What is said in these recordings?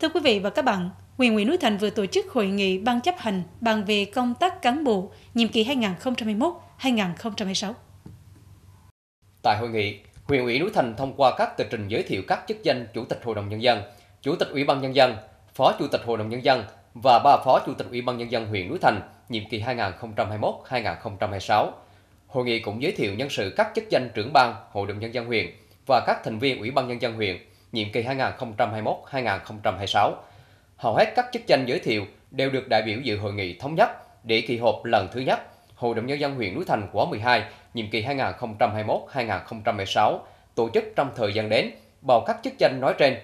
Thưa quý vị và các bạn, huyện ủy Núi Thành vừa tổ chức hội nghị ban chấp hành bàn về công tác cán bộ nhiệm kỳ 2021-2026. Tại hội nghị, huyện ủy Núi Thành thông qua các tờ trình giới thiệu các chức danh Chủ tịch Hội đồng Nhân dân, Chủ tịch Ủy ban Nhân dân, Phó Chủ tịch Hội đồng Nhân dân và ba Phó Chủ tịch Ủy ban Nhân dân huyện Núi Thành nhiệm kỳ 2021-2026. Hội nghị cũng giới thiệu nhân sự các chức danh trưởng ban Hội đồng Nhân dân huyện và các thành viên Ủy ban Nhân dân huyện, nhiệm kỳ 2021-2026. Hầu hết các chức danh giới thiệu đều được đại biểu dự hội nghị thống nhất để kỳ họp lần thứ nhất Hội đồng Nhân dân huyện Núi Thành khóa 12, nhiệm kỳ 2021-2026, tổ chức trong thời gian đến bầu các chức danh nói trên.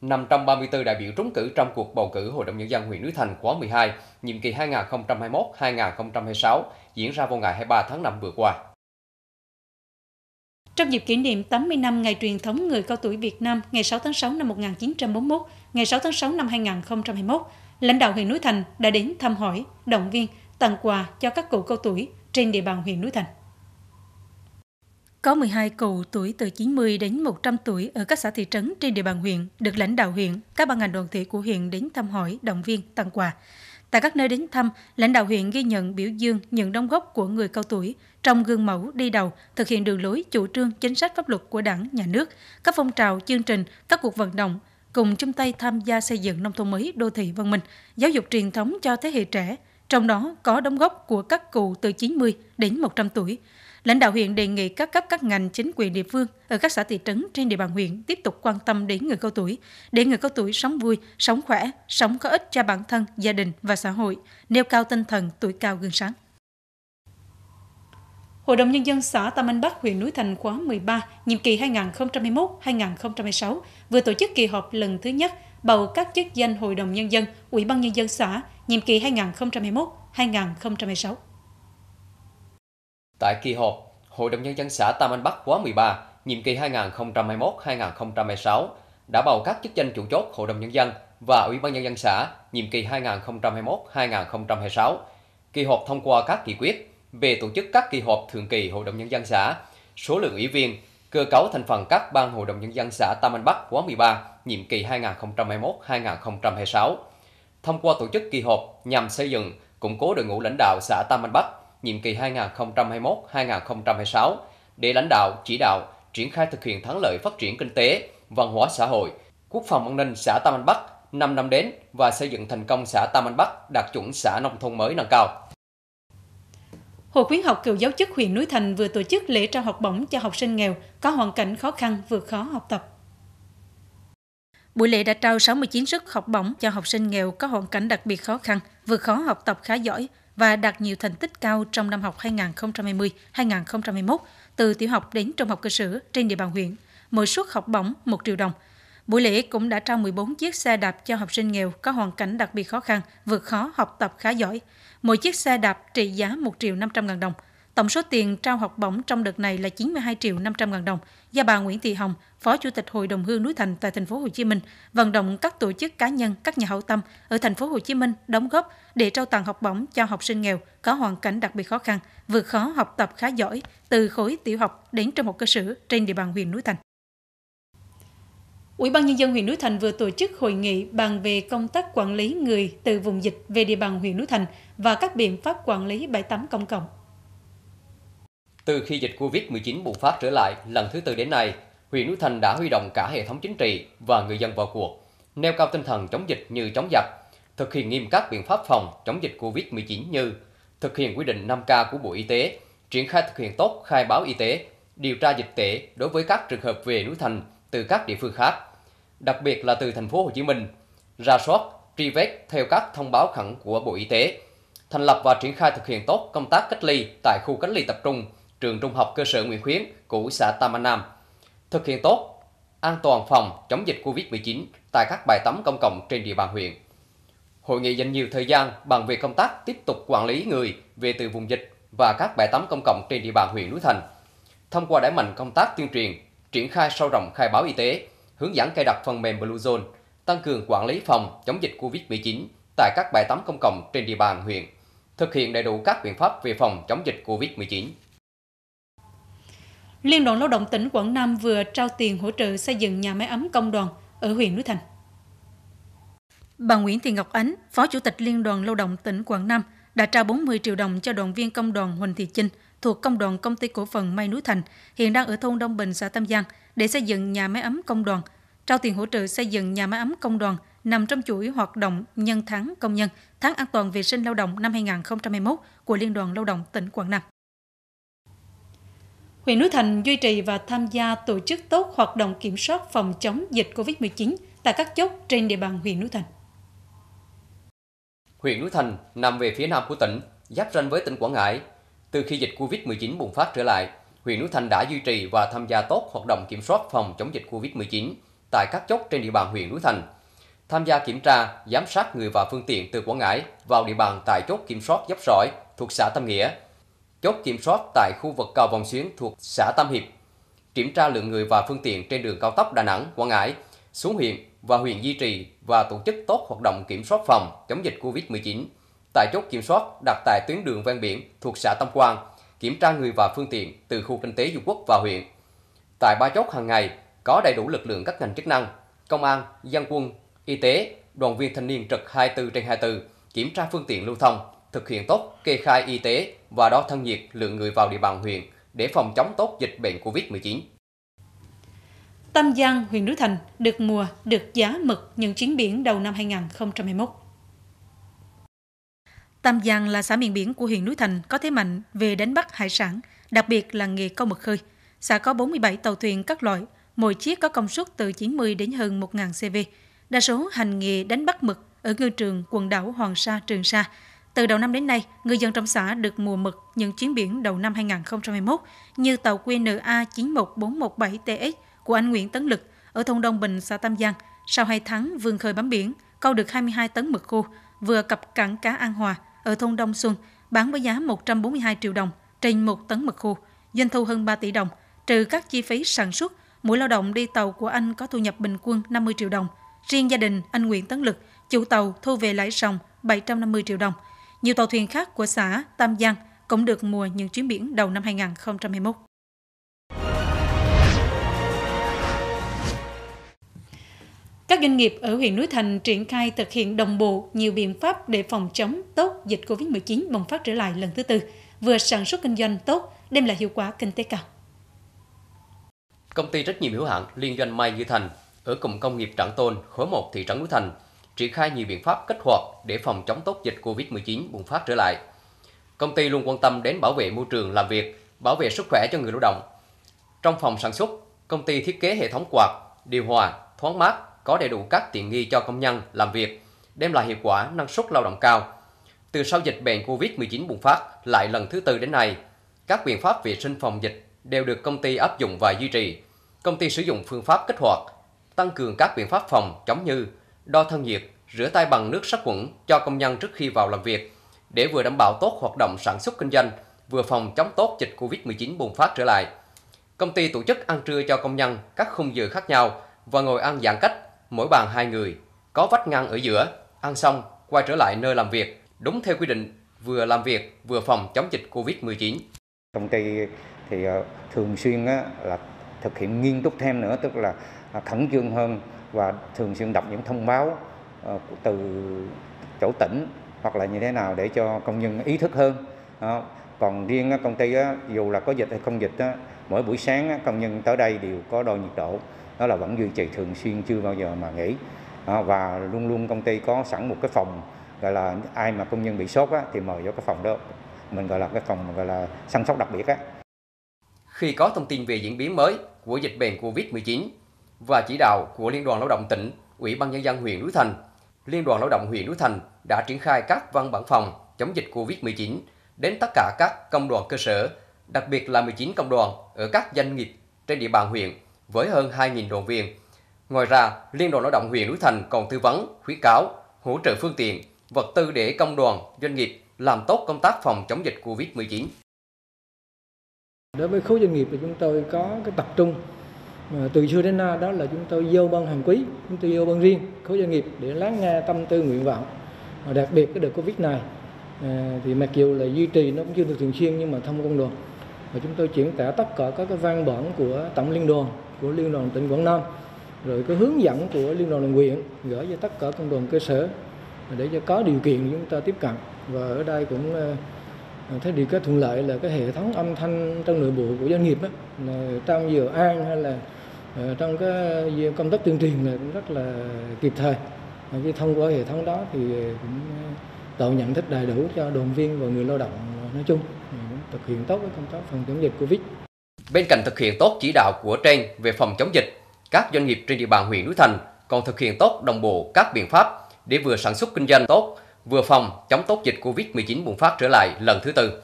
534 đại biểu trúng cử trong cuộc bầu cử Hội đồng Nhân dân huyện Núi Thành khóa 12, nhiệm kỳ 2021-2026 diễn ra vào ngày 23 tháng 5 vừa qua. Trong dịp kỷ niệm 80 năm Ngày truyền thống người cao tuổi Việt Nam ngày 6 tháng 6 năm 1941, ngày 6 tháng 6 năm 2021, lãnh đạo huyện Núi Thành đã đến thăm hỏi, động viên, tặng quà cho các cụ cao tuổi trên địa bàn huyện Núi Thành. Có 12 cụ tuổi từ 90 đến 100 tuổi ở các xã thị trấn trên địa bàn huyện được lãnh đạo huyện, các ban ngành đoàn thể của huyện đến thăm hỏi, động viên, tặng quà. Tại các nơi đến thăm, lãnh đạo huyện ghi nhận biểu dương những đóng góp của người cao tuổi, trong gương mẫu đi đầu thực hiện đường lối chủ trương chính sách pháp luật của đảng nhà nước các phong trào chương trình các cuộc vận động cùng chung tay tham gia xây dựng nông thôn mới đô thị văn minh giáo dục truyền thống cho thế hệ trẻ trong đó có đóng góp của các cụ từ 90 đến 100 tuổi. Lãnh đạo huyện đề nghị các cấp các ngành chính quyền địa phương ở các xã thị trấn trên địa bàn huyện tiếp tục quan tâm đến người cao tuổi, để người cao tuổi sống vui, sống khỏe, sống có ích cho bản thân, gia đình và xã hội, nêu cao tinh thần tuổi cao gương sáng. Hội đồng Nhân dân xã Tam Anh Bắc, huyện Núi Thành khóa 13, nhiệm kỳ 2021-2026 vừa tổ chức kỳ họp lần thứ nhất bầu các chức danh Hội đồng Nhân dân, Ủy ban Nhân dân xã, nhiệm kỳ 2021-2026. Tại kỳ họp, Hội đồng Nhân dân xã Tam Anh Bắc khóa 13, nhiệm kỳ 2021-2026 đã bầu các chức danh chủ chốt Hội đồng Nhân dân và Ủy ban Nhân dân xã, nhiệm kỳ 2021-2026. Kỳ họp thông qua các nghị quyết, về tổ chức các kỳ họp thường kỳ Hội đồng Nhân dân xã, số lượng ủy viên, cơ cấu thành phần các ban Hội đồng Nhân dân xã Tam Anh Bắc khóa 13, nhiệm kỳ 2021-2026. Thông qua tổ chức kỳ họp nhằm xây dựng, củng cố đội ngũ lãnh đạo xã Tam Anh Bắc, nhiệm kỳ 2021-2026, để lãnh đạo, chỉ đạo, triển khai thực hiện thắng lợi phát triển kinh tế, văn hóa xã hội, quốc phòng an ninh xã Tam Anh Bắc 5 năm đến và xây dựng thành công xã Tam Anh Bắc đạt chuẩn xã nông thôn mới nâng cao. Hội khuyến học cựu giáo chức huyện Núi Thành vừa tổ chức lễ trao học bổng cho học sinh nghèo có hoàn cảnh khó khăn vượt khó học tập. Buổi lễ đã trao 69 suất học bổng cho học sinh nghèo có hoàn cảnh đặc biệt khó khăn, vượt khó học tập khá giỏi và đạt nhiều thành tích cao trong năm học 2020-2021 từ tiểu học đến trung học cơ sở trên địa bàn huyện. Mỗi suất học bổng 1 triệu đồng – Buổi lễ cũng đã trao 14 chiếc xe đạp cho học sinh nghèo có hoàn cảnh đặc biệt khó khăn, vượt khó học tập khá giỏi. Mỗi chiếc xe đạp trị giá 1 triệu 500 ngàn đồng. Tổng số tiền trao học bổng trong đợt này là 92 triệu 500 ngàn đồng do bà Nguyễn Thị Hồng, Phó Chủ tịch Hội đồng Hương Núi Thành tại thành phố Hồ Chí Minh, vận động các tổ chức cá nhân, các nhà hảo tâm ở thành phố Hồ Chí Minh đóng góp để trao tặng học bổng cho học sinh nghèo có hoàn cảnh đặc biệt khó khăn, vượt khó học tập khá giỏi từ khối tiểu học đến trung học cơ sở trên địa bàn huyện Núi Thành. Ủy ban Nhân dân huyện Núi Thành vừa tổ chức hội nghị bàn về công tác quản lý người từ vùng dịch về địa bàn huyện Núi Thành và các biện pháp quản lý bãi tắm công cộng. Từ khi dịch Covid-19 bùng phát trở lại lần thứ tư đến nay, huyện Núi Thành đã huy động cả hệ thống chính trị và người dân vào cuộc, nêu cao tinh thần chống dịch như chống giặc, thực hiện nghiêm các biện pháp phòng chống dịch Covid-19 như thực hiện quy định 5K của Bộ Y tế, triển khai thực hiện tốt khai báo y tế, điều tra dịch tễ đối với các trường hợp về núi thành từ các địa phương khác, đặc biệt là từ thành phố Hồ Chí Minh, ra soát, truy vết theo các thông báo khẩn của Bộ Y tế, thành lập và triển khai thực hiện tốt công tác cách ly tại khu cách ly tập trung trường trung học cơ sở Nguyễn Khuyến của xã Tam An Nam, thực hiện tốt an toàn phòng chống dịch COVID-19 tại các bãi tắm công cộng trên địa bàn huyện. Hội nghị dành nhiều thời gian bằng việc công tác tiếp tục quản lý người về từ vùng dịch và các bãi tắm công cộng trên địa bàn huyện núi Thành. Thông qua đẩy mạnh công tác tuyên truyền, triển khai sâu rộng khai báo y tế, hướng dẫn cài đặt phần mềm Bluezone, tăng cường quản lý phòng chống dịch COVID-19 tại các bãi tắm công cộng trên địa bàn huyện, thực hiện đầy đủ các biện pháp về phòng chống dịch COVID-19. Liên đoàn Lao động tỉnh Quảng Nam vừa trao tiền hỗ trợ xây dựng nhà máy ấm công đoàn ở huyện Núi Thành. Bà Nguyễn Thị Ngọc Ánh, Phó Chủ tịch Liên đoàn Lao động tỉnh Quảng Nam, đã trao 40 triệu đồng cho đoàn viên công đoàn Huỳnh Thị Chinh thuộc công đoàn công ty cổ phần May Núi Thành, hiện đang ở thôn Đông Bình, xã Tam Giang, để xây dựng nhà máy ấm công đoàn, trao tiền hỗ trợ xây dựng nhà máy ấm công đoàn nằm trong chuỗi hoạt động nhân tháng công nhân, tháng an toàn vệ sinh lao động năm 2021 của Liên đoàn Lao động tỉnh Quảng Nam. Huyện Núi Thành duy trì và tham gia tổ chức tốt hoạt động kiểm soát phòng chống dịch COVID-19 tại các chốt trên địa bàn huyện Núi Thành. Huyện Núi Thành nằm về phía nam của tỉnh, giáp ranh với tỉnh Quảng Ngãi, từ khi dịch COVID-19 bùng phát trở lại, huyện Núi Thành đã duy trì và tham gia tốt hoạt động kiểm soát phòng chống dịch COVID-19 tại các chốt trên địa bàn huyện Núi Thành. Tham gia kiểm tra, giám sát người và phương tiện từ Quảng Ngãi vào địa bàn tại chốt kiểm soát dốc sỏi thuộc xã Tam Nghĩa, chốt kiểm soát tại khu vực cầu Vòng Xuyến thuộc xã Tam Hiệp, kiểm tra lượng người và phương tiện trên đường cao tốc Đà Nẵng – Quảng Ngãi xuống huyện và huyện duy trì và tổ chức tốt hoạt động kiểm soát phòng chống dịch COVID-19 tại chốt kiểm soát đặt tại tuyến đường ven biển thuộc xã Tam Quan, kiểm tra người và phương tiện từ khu kinh tế Dung Quốc vào huyện. Tại ba chốt hàng ngày có đầy đủ lực lượng các ngành chức năng, công an, dân quân, y tế, đoàn viên thanh niên trực 24 trên 24 kiểm tra phương tiện lưu thông, thực hiện tốt kê khai y tế và đo thân nhiệt lượng người vào địa bàn huyện để phòng chống tốt dịch bệnh Covid-19. Tâm Giang, huyện Núi Thành được mùa, được giá mực những chuyến biển đầu năm 2021. Tam Giang là xã miền biển của huyện núi Thành có thế mạnh về đánh bắt hải sản, đặc biệt là nghề câu mực khơi. Xã có 47 tàu thuyền các loại, mỗi chiếc có công suất từ 90 đến hơn 1.000 CV. Đa số hành nghề đánh bắt mực ở ngư trường quần đảo Hoàng Sa, Trường Sa. Từ đầu năm đến nay, người dân trong xã được mùa mực những chuyến biển đầu năm 2021 như tàu QNA 91417TX của anh Nguyễn Tấn Lực ở thôn Đông Bình, xã Tam Giang. Sau 2 tháng vươn khơi bám biển, câu được 22 tấn mực khô, vừa cập cảng cá An Hòa, ở thôn Đông Xuân bán với giá 142 triệu đồng trên 1 tấn mực khô, doanh thu hơn 3 tỷ đồng, trừ các chi phí sản xuất, mỗi lao động đi tàu của anh có thu nhập bình quân 50 triệu đồng. Riêng gia đình anh Nguyễn Tấn Lực, chủ tàu thu về lãi ròng 750 triệu đồng. Nhiều tàu thuyền khác của xã Tam Giang cũng được mùa những chuyến biển đầu năm 2021. Các doanh nghiệp ở huyện Núi Thành triển khai thực hiện đồng bộ nhiều biện pháp để phòng chống tốt dịch COVID-19 bùng phát trở lại lần thứ tư, vừa sản xuất kinh doanh tốt, đem lại hiệu quả kinh tế cao. Công ty trách nhiệm hữu hạn liên doanh Mai Như Thành ở cụm công nghiệp Trảng Tôn, khối 1 thị trấn Núi Thành triển khai nhiều biện pháp kích hoạt để phòng chống tốt dịch COVID-19 bùng phát trở lại. Công ty luôn quan tâm đến bảo vệ môi trường làm việc, bảo vệ sức khỏe cho người lao động. Trong phòng sản xuất, công ty thiết kế hệ thống quạt, điều hòa, thoáng mát có đầy đủ các tiện nghi cho công nhân làm việc, đem lại hiệu quả năng suất lao động cao. Từ sau dịch bệnh COVID-19 bùng phát lại lần thứ tư đến nay, các biện pháp vệ sinh phòng dịch đều được công ty áp dụng và duy trì. Công ty sử dụng phương pháp kích hoạt, tăng cường các biện pháp phòng chống như đo thân nhiệt, rửa tay bằng nước sát khuẩn cho công nhân trước khi vào làm việc để vừa đảm bảo tốt hoạt động sản xuất kinh doanh, vừa phòng chống tốt dịch Covid-19 bùng phát trở lại. Công ty tổ chức ăn trưa cho công nhân các khung giờ khác nhau và ngồi ăn giãn cách mỗi bàn hai người, có vách ngăn ở giữa, ăn xong quay trở lại nơi làm việc, đúng theo quy định vừa làm việc vừa phòng chống dịch Covid-19. Công ty thì ờ, thường xuyên là thực hiện nghiêm túc thêm nữa, tức là à, khẩn trương hơn và thường xuyên đọc những thông báo ờ, từ chỗ tỉnh hoặc là như thế nào để cho công nhân ý thức hơn. Còn riêng công ty dù là có dịch hay không dịch, mỗi buổi sáng công nhân tới đây đều có đo nhiệt độ đó là vẫn duy trì thường xuyên chưa bao giờ mà nghỉ và luôn luôn công ty có sẵn một cái phòng gọi là ai mà công nhân bị sốt á, thì mời vô cái phòng đó mình gọi là cái phòng gọi là săn sóc đặc biệt á. Khi có thông tin về diễn biến mới của dịch bệnh Covid-19 và chỉ đạo của Liên đoàn Lao động tỉnh, Ủy ban nhân dân huyện Núi Thành, Liên đoàn Lao động huyện Núi Thành đã triển khai các văn bản phòng chống dịch Covid-19 đến tất cả các công đoàn cơ sở, đặc biệt là 19 công đoàn ở các doanh nghiệp trên địa bàn huyện với hơn 2.000 đoàn viên. Ngoài ra, Liên đoàn Lao động huyện Núi Thành còn tư vấn, khuyến cáo, hỗ trợ phương tiện, vật tư để công đoàn, doanh nghiệp làm tốt công tác phòng chống dịch Covid-19. Đối với khối doanh nghiệp thì chúng tôi có cái tập trung mà từ xưa đến nay đó là chúng tôi vô ban hàng quý, chúng tôi vô ban riêng khối doanh nghiệp để lắng nghe tâm tư nguyện vọng. đặc biệt cái đợt Covid này à, thì mặc dù là duy trì nó cũng chưa được thường xuyên nhưng mà thông công đoàn và chúng tôi chuyển tải tất cả các cái văn bản của tổng liên đoàn của liên đoàn tỉnh Quảng Nam rồi cái hướng dẫn của liên đoàn đồng huyện gửi cho tất cả công đoàn cơ sở để cho có điều kiện chúng ta tiếp cận và ở đây cũng ờ, thấy điều cái thuận lợi là cái hệ thống âm thanh trong nội bộ của doanh nghiệp đó, trong giờ an hay là ờ, trong cái công tác tuyên truyền này cũng rất là kịp thời khi thông qua hệ thống đó thì cũng ờ, tạo nhận thức đầy đủ cho đoàn viên và người lao động nói chung thực hiện tốt công tác phòng chống dịch Covid. Bên cạnh thực hiện tốt chỉ đạo của trên về phòng chống dịch, các doanh nghiệp trên địa bàn huyện núi Thành còn thực hiện tốt đồng bộ các biện pháp để vừa sản xuất kinh doanh tốt, vừa phòng chống tốt dịch Covid-19 bùng phát trở lại lần thứ tư.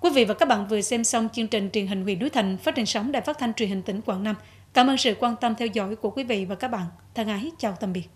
Quý vị và các bạn vừa xem xong chương trình truyền hình huyện núi Thành phát trên sóng đài phát thanh truyền hình tỉnh Quảng Nam. Cảm ơn sự quan tâm theo dõi của quý vị và các bạn. Thân ái chào tạm biệt.